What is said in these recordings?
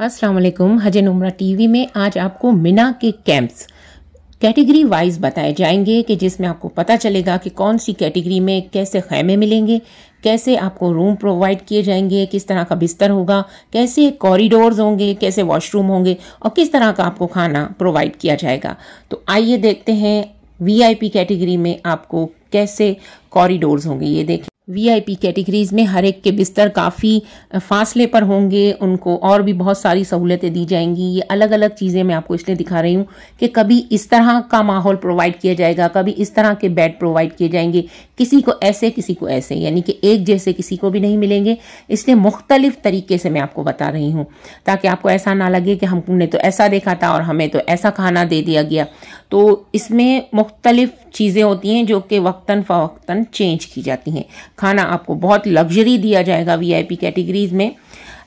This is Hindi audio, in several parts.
अस्सलाम वालेकुम हजन टी टीवी में आज आपको मिना के कैंप्स कैटेगरी वाइज बताए जाएंगे कि जिसमें आपको पता चलेगा कि कौन सी कैटेगरी में कैसे खैमे मिलेंगे कैसे आपको रूम प्रोवाइड किए जाएंगे किस तरह का बिस्तर होगा कैसे कॉरिडोर्स होंगे कैसे वॉशरूम होंगे और किस तरह का आपको खाना प्रोवाइड किया जाएगा तो आइए देखते हैं वीआईपी कैटेगरी में आपको कैसे कॉरिडोर्स होंगे ये देखें वीआईपी कैटेगरीज में हर एक के बिस्तर काफ़ी फासले पर होंगे उनको और भी बहुत सारी सहूलतें दी जाएंगी ये अलग अलग चीज़ें मैं आपको इसलिए दिखा रही हूँ कि कभी इस तरह का माहौल प्रोवाइड किया जाएगा कभी इस तरह के बेड प्रोवाइड किए जाएंगे किसी को ऐसे किसी को ऐसे यानी कि एक जैसे किसी को भी नहीं मिलेंगे इसलिए मुख्तलिफ तरीके से मैं आपको बता रही हूँ ताकि आपको ऐसा ना लगे कि हमने तो ऐसा देखा था और हमें तो ऐसा खाना दे दिया गया तो इसमें मुख्तलिफ चीज़ें होती हैं जो कि वक्ता फ़वक्ता चेंज की जाती हैं खाना आपको बहुत लग्जरी दिया जाएगा वीआईपी कैटेगरीज में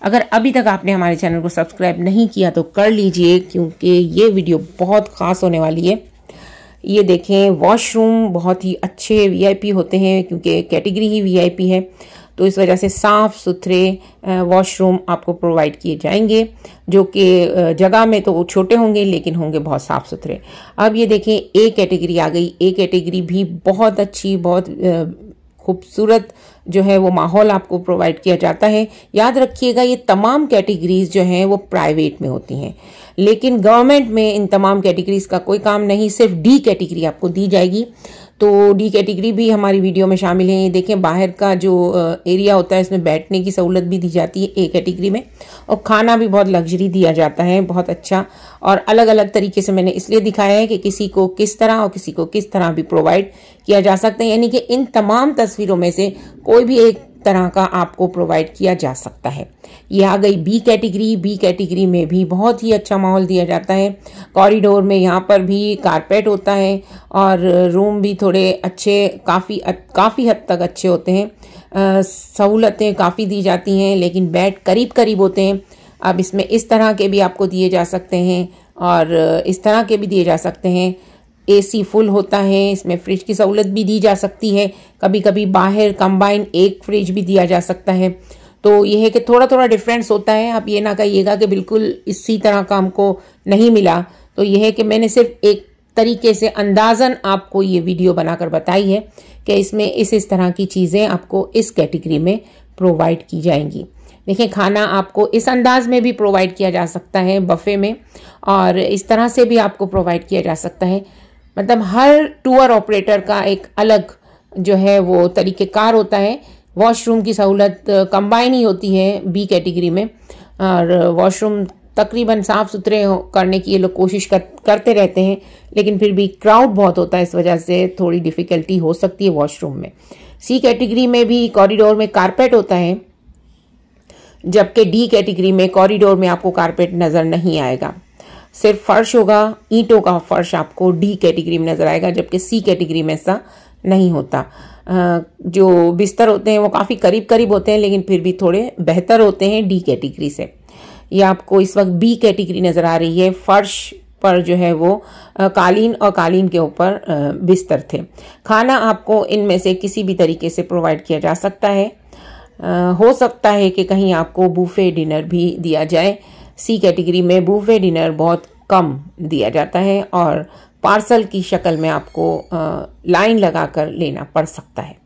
अगर अभी तक आपने हमारे चैनल को सब्सक्राइब नहीं किया तो कर लीजिए क्योंकि ये वीडियो बहुत ख़ास होने वाली है ये देखें वॉशरूम बहुत ही अच्छे वीआईपी होते हैं क्योंकि कैटेगरी ही वीआईपी है तो इस वजह से साफ़ सुथरे वॉशरूम आपको प्रोवाइड किए जाएंगे जो कि जगह में तो वो छोटे होंगे लेकिन होंगे बहुत साफ़ सुथरे अब ये देखें ए कैटेगरी आ गई ए कैटेगरी भी बहुत अच्छी बहुत खूबसूरत जो है वो माहौल आपको प्रोवाइड किया जाता है याद रखिएगा ये तमाम कैटेगरीज जो हैं वो प्राइवेट में होती हैं लेकिन गवर्नमेंट में इन तमाम कैटेगरीज का कोई काम नहीं सिर्फ डी कैटेगरी आपको दी जाएगी तो डी कैटेगरी भी हमारी वीडियो में शामिल है ये देखें बाहर का जो एरिया होता है इसमें बैठने की सहूलत भी दी जाती है ए कैटेगरी में और खाना भी बहुत लग्जरी दिया जाता है बहुत अच्छा और अलग अलग तरीके से मैंने इसलिए दिखाया है कि किसी को किस तरह और किसी को किस तरह भी प्रोवाइड किया जा सकता है यानी कि इन तमाम तस्वीरों में से कोई भी एक तरह का आपको प्रोवाइड किया जा सकता है ये आ गई बी कैटेगरी बी कैटेगरी में भी बहुत ही अच्छा माहौल दिया जाता है कॉरिडोर में यहाँ पर भी कारपेट होता है और रूम भी थोड़े अच्छे काफ़ी काफ़ी हद तक अच्छे होते हैं सहूलतें काफ़ी दी जाती हैं लेकिन बेड करीब करीब होते हैं अब इसमें इस तरह के भी आपको दिए जा सकते हैं और इस तरह के भी दिए जा सकते हैं एसी फुल होता है इसमें फ्रिज की सहूलत भी दी जा सकती है कभी कभी बाहर कंबाइन एक फ्रिज भी दिया जा सकता है तो यह है कि थोड़ा थोड़ा डिफरेंस होता है आप ये ना कहिएगा कि बिल्कुल इसी तरह का हमको नहीं मिला तो यह है कि मैंने सिर्फ एक तरीके से अंदाजन आपको ये वीडियो बनाकर बताई है कि इसमें इस इस तरह की चीज़ें आपको इस कैटेगरी में प्रोवाइड की जाएंगी देखिए खाना आपको इस अंदाज में भी प्रोवाइड किया जा सकता है बफ़े में और इस तरह से भी आपको प्रोवाइड किया जा सकता है मतलब हर टूर ऑपरेटर का एक अलग जो है वो तरीक़ेकार होता है वॉशरूम की सहूलत कंबाइन ही होती है बी कैटेगरी में और वॉशरूम तकरीबन साफ़ सुथरे करने की ये लोग कोशिश कर, करते रहते हैं लेकिन फिर भी क्राउड बहुत होता है इस वजह से थोड़ी डिफ़िकल्टी हो सकती है वॉशरूम में सी कैटेगरी में भी कॉरिडोर में कारपेट होता है जबकि डी कैटेगरी में कॉरिडोर में आपको कारपेट नज़र नहीं आएगा सिर्फ फर्श होगा ईंटों का फर्श आपको डी कैटेगरी में नज़र आएगा जबकि सी कैटेगरी में ऐसा नहीं होता जो बिस्तर होते हैं वो काफ़ी करीब करीब होते हैं लेकिन फिर भी थोड़े बेहतर होते हैं डी कैटेगरी से या आपको इस वक्त बी कैटेगरी नज़र आ रही है फर्श पर जो है वो कालीन और कालीन के ऊपर बिस्तर थे खाना आपको इनमें से किसी भी तरीके से प्रोवाइड किया जा सकता है हो सकता है कि कहीं आपको बूफे डिनर भी दिया जाए सी कैटेगरी में बूफे डिनर बहुत कम दिया जाता है और पार्सल की शक्ल में आपको लाइन लगा कर लेना पड़ सकता है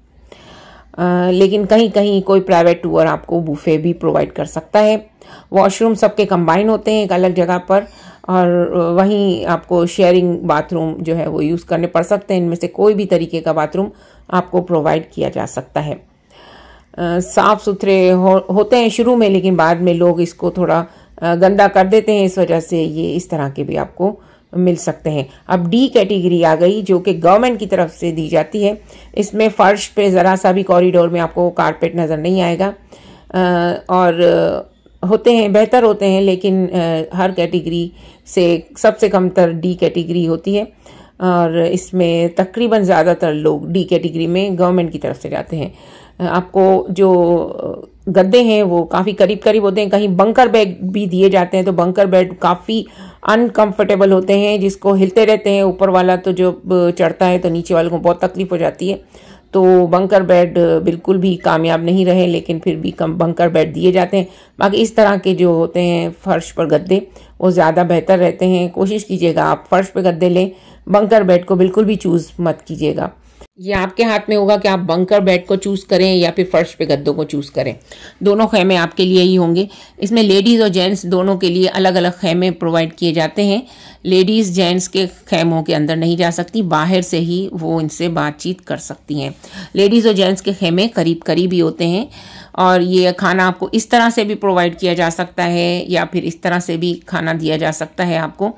लेकिन कहीं कहीं कोई प्राइवेट टूर आपको बूफे भी प्रोवाइड कर सकता है वॉशरूम सबके कंबाइन होते हैं एक अलग जगह पर और वहीं आपको शेयरिंग बाथरूम जो है वो यूज़ करने पड़ सकते हैं इनमें से कोई भी तरीके का बाथरूम आपको प्रोवाइड किया जा सकता है साफ़ सुथरे हो, होते हैं शुरू में लेकिन बाद में लोग इसको थोड़ा गंदा कर देते हैं इस वजह से ये इस तरह के भी आपको मिल सकते हैं अब डी कैटेगरी आ गई जो कि गवर्नमेंट की तरफ से दी जाती है इसमें फर्श पे ज़रा सा भी कॉरिडोर में आपको कारपेट नज़र नहीं आएगा और होते हैं बेहतर होते हैं लेकिन हर कैटेगरी से सबसे कमतर डी कैटेगरी होती है और इसमें तकरीबन ज़्यादातर लोग डी कैटेगरी में गवर्नमेंट की तरफ से जाते हैं आपको जो गद्दे हैं वो काफ़ी करीब करीब होते हैं कहीं बंकर बेड भी दिए जाते हैं तो बंकर बेड काफ़ी अनकंफर्टेबल होते हैं जिसको हिलते रहते हैं ऊपर वाला तो जब चढ़ता है तो नीचे वाले को बहुत तकलीफ हो जाती है तो बंकर बेड बिल्कुल भी कामयाब नहीं रहे लेकिन फिर भी कम बंकर बेड दिए जाते हैं बाकी इस तरह के जो होते हैं फर्श पर गद्दे वो ज़्यादा बेहतर रहते हैं कोशिश कीजिएगा आप फर्श पर गद्दे लें बंकर बेड को बिल्कुल भी चूज़ मत कीजिएगा ये आपके हाथ में होगा कि आप बंकर बेड को चूज़ करें या फिर फर्श पे गद्दों को चूज़ करें दोनों खेमे आपके लिए ही होंगे इसमें लेडीज़ और जेंट्स दोनों के लिए अलग अलग खेमे प्रोवाइड किए जाते हैं लेडीज़ जेंट्स के खेमों के अंदर नहीं जा सकती बाहर से ही वो इनसे बातचीत कर सकती हैं लेडीज़ और जेंट्स के खेमे करीब करीब ही होते हैं और ये खाना आपको इस तरह से भी प्रोवाइड किया जा सकता है या फिर इस तरह से भी खाना दिया जा सकता है आपको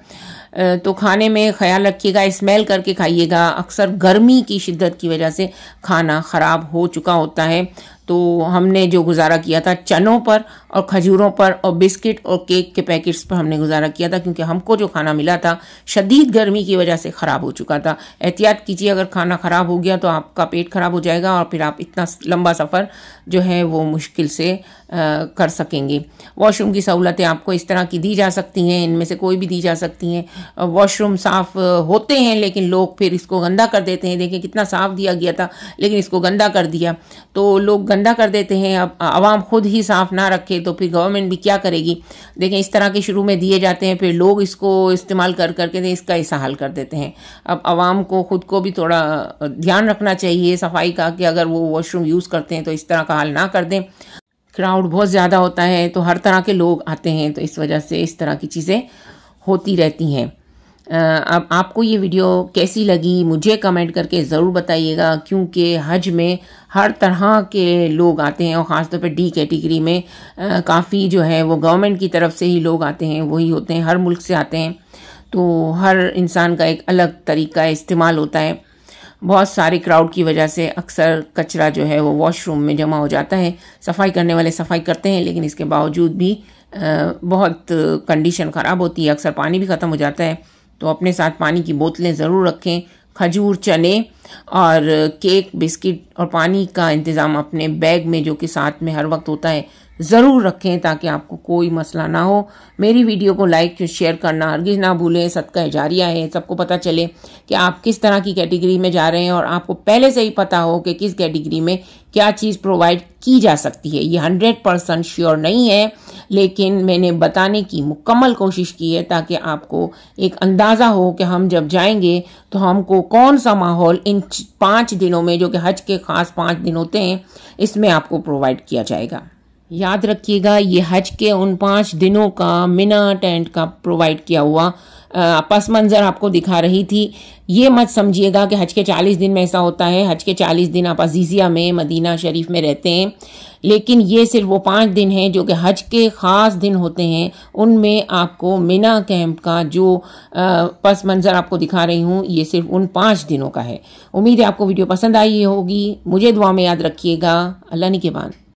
तो खाने में ख्याल रखिएगा स्मेल करके खाइएगा अक्सर गर्मी की शिद्दत की वजह से खाना ख़राब हो चुका होता है तो हमने जो गुजारा किया था चनों पर और खजूरों पर और बिस्किट और केक के पैकेट्स पर हमने गुजारा किया था क्योंकि हमको जो खाना मिला था शदीद गर्मी की वजह से ख़राब हो चुका था एहतियात कीजिए अगर खाना ख़राब हो गया तो आपका पेट ख़राब हो जाएगा और फिर आप इतना लंबा सफ़र जो है वो मुश्किल से आ, कर सकेंगे वॉशरूम की सहूलतें आपको इस तरह की दी जा सकती हैं इनमें से कोई भी दी जा सकती हैं वॉशरूम साफ़ होते हैं लेकिन लोग फिर इसको गंदा कर देते हैं देखें कितना साफ़ दिया गया था लेकिन इसको गंदा कर दिया तो लोग गंदा गंदा कर देते हैं अब आवाम खुद ही साफ ना रखे तो फिर गवर्नमेंट भी क्या करेगी देखें इस तरह के शुरू में दिए जाते हैं फिर लोग इसको इस्तेमाल कर करके तो इसका ऐसा हल कर देते हैं अब आवाम को खुद को भी थोड़ा ध्यान रखना चाहिए सफाई का कि अगर वो वॉशरूम यूज़ करते हैं तो इस तरह का हल ना कर दें क्राउड बहुत ज़्यादा होता है तो हर तरह के लोग आते हैं तो इस वजह से इस तरह की चीज़ें होती रहती हैं अब आपको ये वीडियो कैसी लगी मुझे कमेंट करके ज़रूर बताइएगा क्योंकि हज में हर तरह के लोग आते हैं और ख़ासतौर पे डी कैटेगरी में काफ़ी जो है वो गवर्नमेंट की तरफ से ही लोग आते हैं वही होते हैं हर मुल्क से आते हैं तो हर इंसान का एक अलग तरीका इस्तेमाल होता है बहुत सारे क्राउड की वजह से अक्सर कचरा जो है वो वॉशरूम में जमा हो जाता है सफाई करने वाले सफाई करते हैं लेकिन इसके बावजूद भी बहुत कंडीशन ख़राब होती है अक्सर पानी भी ख़त्म हो जाता है तो अपने साथ पानी की बोतलें ज़रूर रखें खजूर चने और केक बिस्किट और पानी का इंतज़ाम अपने बैग में जो कि साथ में हर वक्त होता है ज़रूर रखें ताकि आपको कोई मसला ना हो मेरी वीडियो को लाइक शेयर करना हरगिज़ ना भूलें सदका जारिया है सबको पता चले कि आप किस तरह की कैटेगरी में जा रहे हैं और आपको पहले से ही पता हो कि किस कैटेगरी में क्या चीज़ प्रोवाइड की जा सकती है ये हंड्रेड परसेंट श्योर नहीं है लेकिन मैंने बताने की मुकम्मल कोशिश की है ताकि आपको एक अंदाज़ा हो कि हम जब जाएंगे तो हमको कौन सा माहौल इन पाँच दिनों में जो कि हज के ख़ास पाँच दिन होते हैं इसमें आपको प्रोवाइड किया जाएगा याद रखिएगा ये हज के उन पाँच दिनों का मिना टेंट का प्रोवाइड किया हुआ पस मंज़र आपको दिखा रही थी ये मत समझिएगा कि हज के चालीस दिन में ऐसा होता है हज के चालीस दिन आप अजीज़िया में मदीना शरीफ में रहते हैं लेकिन ये सिर्फ वो पाँच दिन हैं जो कि हज के ख़ास दिन होते हैं उनमें आपको मिना कैंप का जो पस मंज़र आपको दिखा रही हूँ ये सिर्फ उन पाँच दिनों का है उम्मीद है आपको वीडियो पसंद आई होगी मुझे दुआ में याद रखिएगा अल्लाह बाद